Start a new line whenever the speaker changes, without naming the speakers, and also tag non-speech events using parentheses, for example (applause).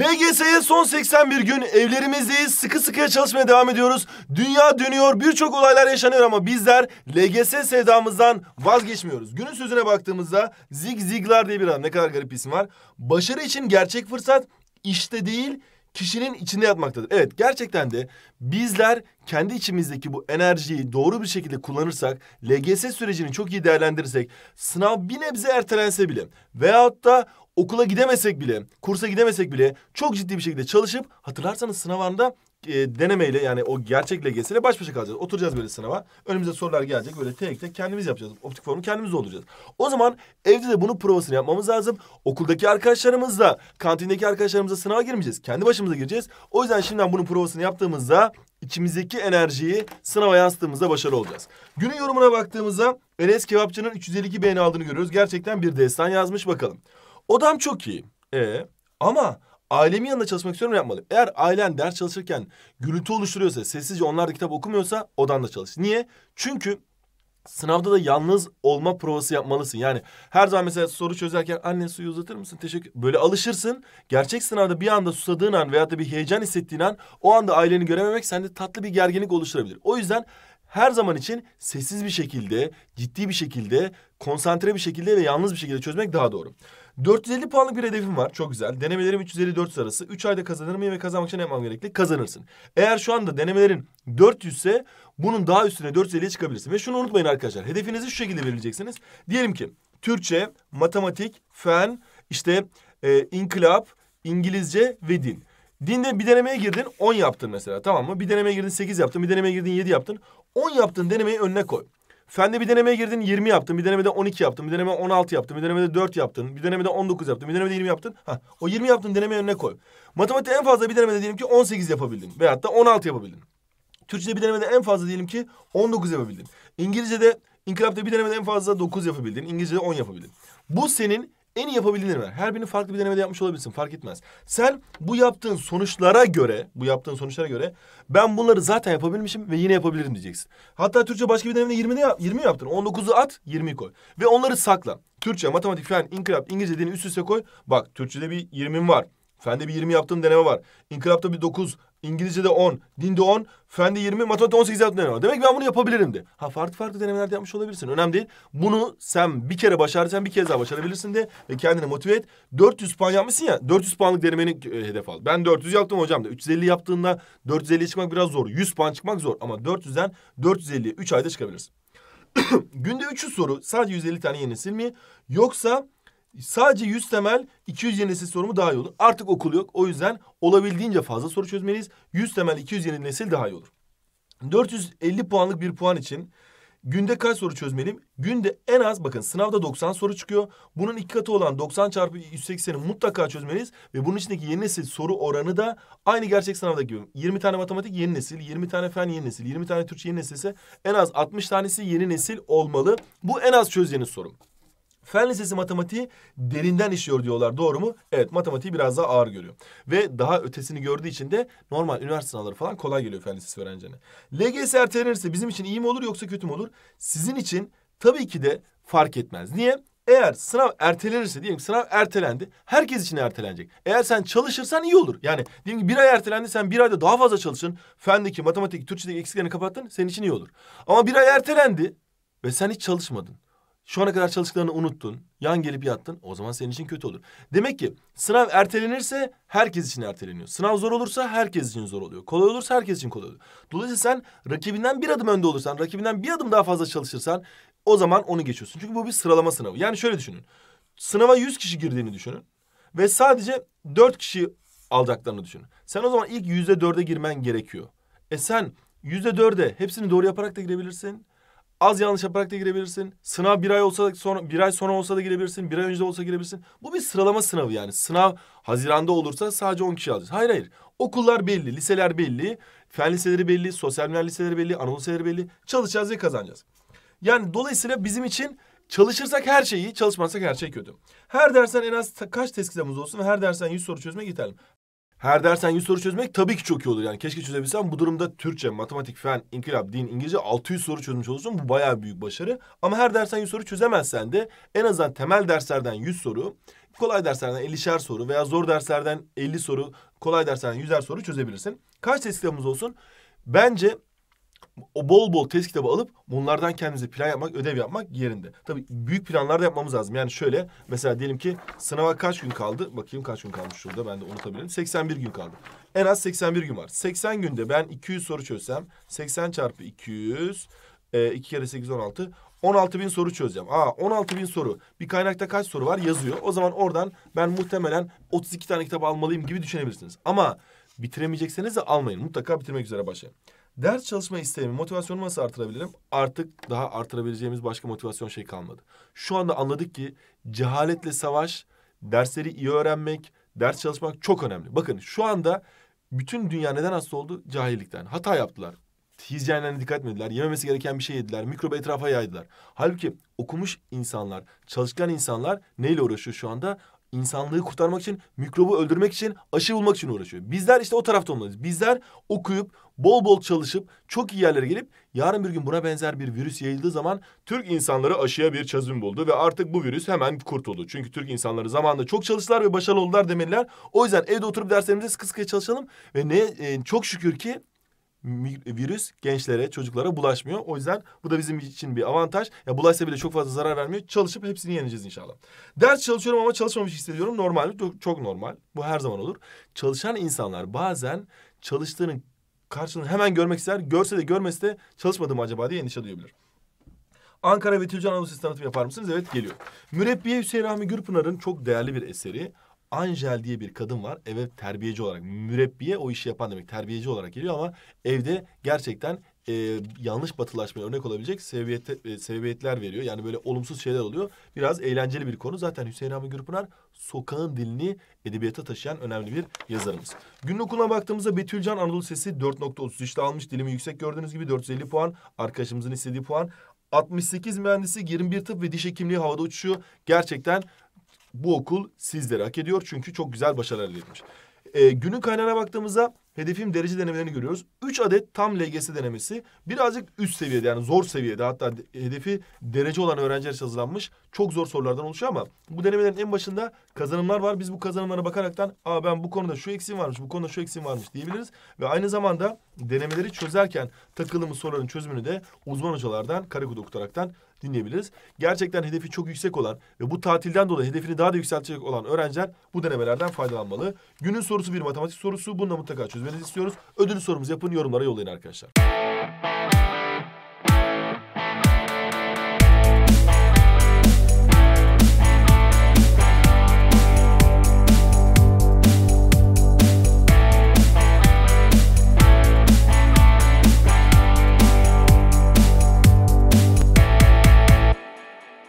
LGS'ye son 81 gün evlerimizdeyiz. Sıkı sıkıya çalışmaya devam ediyoruz. Dünya dönüyor. Birçok olaylar yaşanıyor ama bizler LGS sevdamızdan vazgeçmiyoruz. Günün sözüne baktığımızda Zig Ziglar diye bir adam. Ne kadar garip bir isim var. Başarı için gerçek fırsat işte değil kişinin içinde yatmaktadır. Evet gerçekten de bizler kendi içimizdeki bu enerjiyi doğru bir şekilde kullanırsak, LGS sürecini çok iyi değerlendirirsek, sınav bir nebze ertelense bile veyahut da okula gidemesek bile, kursa gidemesek bile çok ciddi bir şekilde çalışıp hatırlarsanız sınavanda e, denemeyle yani o gerçek LGS'yle baş başa kalacağız. Oturacağız böyle sınava. Önümüze sorular gelecek. Böyle tek tek kendimiz yapacağız. Optik formu kendimiz dolduracağız. O zaman evde de bunun provasını yapmamız lazım. Okuldaki arkadaşlarımızla, kantindeki arkadaşlarımızla sınava girmeyeceğiz. Kendi başımıza gireceğiz. O yüzden şimdiden bunun provasını yaptığımızda içimizdeki enerjiyi sınava yansıttığımızda başarılı olacağız. Günün yorumuna baktığımızda Enes Kebapçı'nın 352 beğeni aldığını görüyoruz. Gerçekten bir destan yazmış bakalım. Odam çok iyi. Ee, ama ailemin yanında çalışmak istiyorum yapmalıyım. Eğer ailen ders çalışırken gürültü oluşturuyorsa, sessizce onlar da kitap okumuyorsa odan da çalış. Niye? Çünkü Sınavda da yalnız olma provası yapmalısın. Yani her zaman mesela soru çözerken anne suyu uzatır mısın? Teşekkür. Böyle alışırsın. Gerçek sınavda bir anda susadığın an veya da bir heyecan hissettiğin an o anda aileni görememek sende tatlı bir gerginlik oluşturabilir. O yüzden her zaman için sessiz bir şekilde, ciddi bir şekilde, konsantre bir şekilde ve yalnız bir şekilde çözmek daha doğru. 450 puanlık bir hedefim var. Çok güzel. Denemelerim 350-400 arası. 3 ayda kazanır mıyım ve kazanmak için ne yapmam gerekli? Kazanırsın. Eğer şu anda denemelerin 400 ise bunun daha üstüne 450'ye çıkabilirsin. Ve şunu unutmayın arkadaşlar. Hedefinizi şu şekilde belirleyeceksiniz. Diyelim ki Türkçe, matematik, fen, işte e, inkılap, İngilizce ve din. Dinde bir denemeye girdin 10 yaptın mesela tamam mı? Bir denemeye girdin 8 yaptın, bir denemeye girdin 7 yaptın. 10 yaptığın denemeyi önüne koy. Fende bir denemeye girdin 20 yaptın. Bir denemede 12 yaptın. Bir deneme 16 yaptın. Bir denemede 4 yaptın. Bir denemede 19 yaptın. Bir denemede 20 yaptın. Ha, o 20 yaptın deneme önüne koy. matematik en fazla bir denemede diyelim ki 18 yapabildin. Veyahut da 16 yapabildin. Türkçe'de bir denemede en fazla diyelim ki 19 yapabildin. İngilizce'de, İnkılap'ta bir denemede en fazla 9 yapabildin. İngilizce'de 10 yapabildin. Bu senin en iyi yapabildiğini ver. Her birini farklı bir denemede yapmış olabilirsin fark etmez. Sen bu yaptığın sonuçlara göre, bu yaptığın sonuçlara göre ben bunları zaten yapabilmişim ve yine yapabilirim diyeceksin. Hatta Türkçe başka bir denemede 20'de yap, 20 yaptın. 19'u at, 20'yi koy. Ve onları sakla. Türkçe, matematik, fen, inkılap, İngilizce dediğini üst üste koy. Bak Türkçe'de bir 20'm var. Fende bir 20 yaptığım deneme var. İnkılapta bir 9, İngilizce'de 10, dinde 10, fende 20, matematikte 18 yaptığın var. Demek ki ben bunu yapabilirim de. Ha farklı farklı denemelerde yapmış olabilirsin. Önemli değil. Bunu sen bir kere başarırsan bir kez daha başarabilirsin de. Ve kendini motive et. 400 puan yapmışsın ya. 400 puanlık denemeni e, hedef al. Ben 400 yaptım hocam da. 350 yaptığında 450 çıkmak biraz zor. 100 puan çıkmak zor. Ama 400'den 450'ye 3 ayda çıkabilirsin. (coughs) Günde 300 soru sadece 150 tane yeni silmeyi yoksa Sadece 100 temel 200 yeni nesil sorumu daha iyi olur. Artık okul yok. O yüzden olabildiğince fazla soru çözmeliyiz. 100 temel 200 yeni nesil daha iyi olur. 450 puanlık bir puan için günde kaç soru çözmeliyim? Günde en az bakın sınavda 90 soru çıkıyor. Bunun iki katı olan 90 çarpı 180'i mutlaka çözmeliyiz. Ve bunun içindeki yeni nesil soru oranı da aynı gerçek sınavda gibi. 20 tane matematik yeni nesil, 20 tane fen yeni nesil, 20 tane Türkçe yeni nesil ise en az 60 tanesi yeni nesil olmalı. Bu en az çözeceğiniz sorum. Fen Lisesi matematiği derinden işiyor diyorlar. Doğru mu? Evet matematiği biraz daha ağır görüyor. Ve daha ötesini gördüğü için de normal üniversite sınavları falan kolay geliyor Fen Lisesi öğrencine. LGS ertelenirse bizim için iyi mi olur yoksa kötü mü olur? Sizin için tabii ki de fark etmez. Niye? Eğer sınav ertelenirse diyelim ki sınav ertelendi. Herkes için ertelenecek. Eğer sen çalışırsan iyi olur. Yani diyelim ki bir ay ertelendi sen bir ayda daha fazla çalışın. Fendeki, matematik, Türkçedeki eksiklerini kapattın. Senin için iyi olur. Ama bir ay ertelendi ve sen hiç çalışmadın. Şu ana kadar çalıştıklarını unuttun. Yan gelip yattın. O zaman senin için kötü olur. Demek ki sınav ertelenirse herkes için erteleniyor. Sınav zor olursa herkes için zor oluyor. Kolay olursa herkes için kolay oluyor. Dolayısıyla sen rakibinden bir adım önde olursan, rakibinden bir adım daha fazla çalışırsan o zaman onu geçiyorsun. Çünkü bu bir sıralama sınavı. Yani şöyle düşünün. Sınava 100 kişi girdiğini düşünün. Ve sadece 4 kişi alacaklarını düşünün. Sen o zaman ilk yüzde dörde girmen gerekiyor. E sen yüzde dörde hepsini doğru yaparak da girebilirsin. Az yanlış yaparak da girebilirsin. Sınav bir ay olsa da sonra, bir ay sonra olsa da girebilirsin. Bir ay önce de olsa girebilirsin. Bu bir sıralama sınavı yani. Sınav Haziran'da olursa sadece 10 kişi alacağız. Hayır hayır. Okullar belli, liseler belli. Fen liseleri belli, sosyal bilimler liseleri belli, Anadolu liseleri belli. Çalışacağız ve kazanacağız. Yani dolayısıyla bizim için çalışırsak her şey iyi, çalışmazsak her şey kötü. Her dersen en az kaç test kitabımız olsun ve her dersen 100 soru çözmek yeterli her dersen yüz soru çözmek tabii ki çok iyi olur. Yani keşke çözebilsem. Bu durumda Türkçe, matematik, fen, inkılap, din, İngilizce 600 soru çözmüş olursun. Bu bayağı büyük başarı. Ama her dersen yüz soru çözemezsen de en azından temel derslerden yüz soru, kolay derslerden 50'şer soru veya zor derslerden 50 soru, kolay derslerden 100'er soru çözebilirsin. Kaç test olsun? Bence o bol bol test kitabı alıp bunlardan kendimize plan yapmak, ödev yapmak yerinde. Tabii büyük planlar da yapmamız lazım. Yani şöyle mesela diyelim ki sınava kaç gün kaldı? Bakayım kaç gün kalmış şurada ben de unutabilirim. 81 gün kaldı. En az 81 gün var. 80 günde ben 200 soru çözsem 80 çarpı 200 e, 2 kere 8 16 16 bin soru çözeceğim. Aa 16 bin soru. Bir kaynakta kaç soru var yazıyor. O zaman oradan ben muhtemelen 32 tane kitap almalıyım gibi düşünebilirsiniz. Ama bitiremeyecekseniz de almayın. Mutlaka bitirmek üzere başlayın. Ders çalışma isteğimi, motivasyonumu nasıl artırabilirim? Artık daha artırabileceğimiz başka motivasyon şey kalmadı. Şu anda anladık ki cehaletle savaş, dersleri iyi öğrenmek, ders çalışmak çok önemli. Bakın şu anda bütün dünya neden hasta oldu? Cahillikten. Hata yaptılar. Hijyenlerine dikkat etmediler. Yememesi gereken bir şey yediler. Mikrobu etrafa yaydılar. Halbuki okumuş insanlar, çalışkan insanlar neyle uğraşıyor şu anda? insanlığı kurtarmak için, mikrobu öldürmek için, aşı bulmak için uğraşıyor. Bizler işte o tarafta olmalıyız. Bizler okuyup, bol bol çalışıp, çok iyi yerlere gelip yarın bir gün buna benzer bir virüs yayıldığı zaman Türk insanları aşıya bir çözüm buldu ve artık bu virüs hemen kurtuldu. Çünkü Türk insanları zamanında çok çalıştılar ve başarılı oldular demeliler. O yüzden evde oturup derslerimize sıkı sıkıya çalışalım ve ne e, çok şükür ki virüs gençlere, çocuklara bulaşmıyor. O yüzden bu da bizim için bir avantaj. Ya bulaşsa bile çok fazla zarar vermiyor. Çalışıp hepsini yeneceğiz inşallah. Ders çalışıyorum ama çalışmamış hissediyorum. Normal, çok normal. Bu her zaman olur. Çalışan insanlar bazen çalıştığının karşılığını hemen görmek ister. Görse de görmese de çalışmadım acaba diye endişe duyabilir. Ankara ve Tülcan Anadolu Sesi tanıtım yapar mısınız? Evet geliyor. Mürebbiye Hüseyin Rahmi Gürpınar'ın çok değerli bir eseri. Angel diye bir kadın var. Eve terbiyeci olarak mürebbiye o işi yapan demek terbiyeci olarak geliyor ama evde gerçekten e, yanlış batılaşmaya örnek olabilecek seviyete, e, seviyetler veriyor. Yani böyle olumsuz şeyler oluyor. Biraz eğlenceli bir konu. Zaten Hüseyin Avni Gürpınar sokağın dilini edebiyata taşıyan önemli bir yazarımız. günlük okuluna baktığımızda Betülcan Anadolu Sesi 4.33 işte almış. Dilimi yüksek gördüğünüz gibi 450 puan. Arkadaşımızın istediği puan. 68 mühendisi 21 tıp ve diş hekimliği havada uçuşuyor. Gerçekten bu okul sizleri hak ediyor çünkü çok güzel başarılar elde etmiş. Ee, günün kaynağına baktığımızda hedefim derece denemelerini görüyoruz. 3 adet tam LGS denemesi birazcık üst seviyede yani zor seviyede hatta hedefi derece olan öğrenciler için hazırlanmış. Çok zor sorulardan oluşuyor ama bu denemelerin en başında kazanımlar var. Biz bu kazanımlara bakaraktan Aa, ben bu konuda şu eksiğim varmış bu konuda şu eksiğim varmış diyebiliriz. Ve aynı zamanda denemeleri çözerken takılımı soruların çözümünü de uzman hocalardan karakod okutaraktan dinleyebiliriz. Gerçekten hedefi çok yüksek olan ve bu tatilden dolayı hedefini daha da yükseltecek olan öğrenciler bu denemelerden faydalanmalı. Günün sorusu bir matematik sorusu. Bununla mutlaka çözmenizi istiyoruz. Ödül sorumuzu yapın yorumlara yollayın arkadaşlar.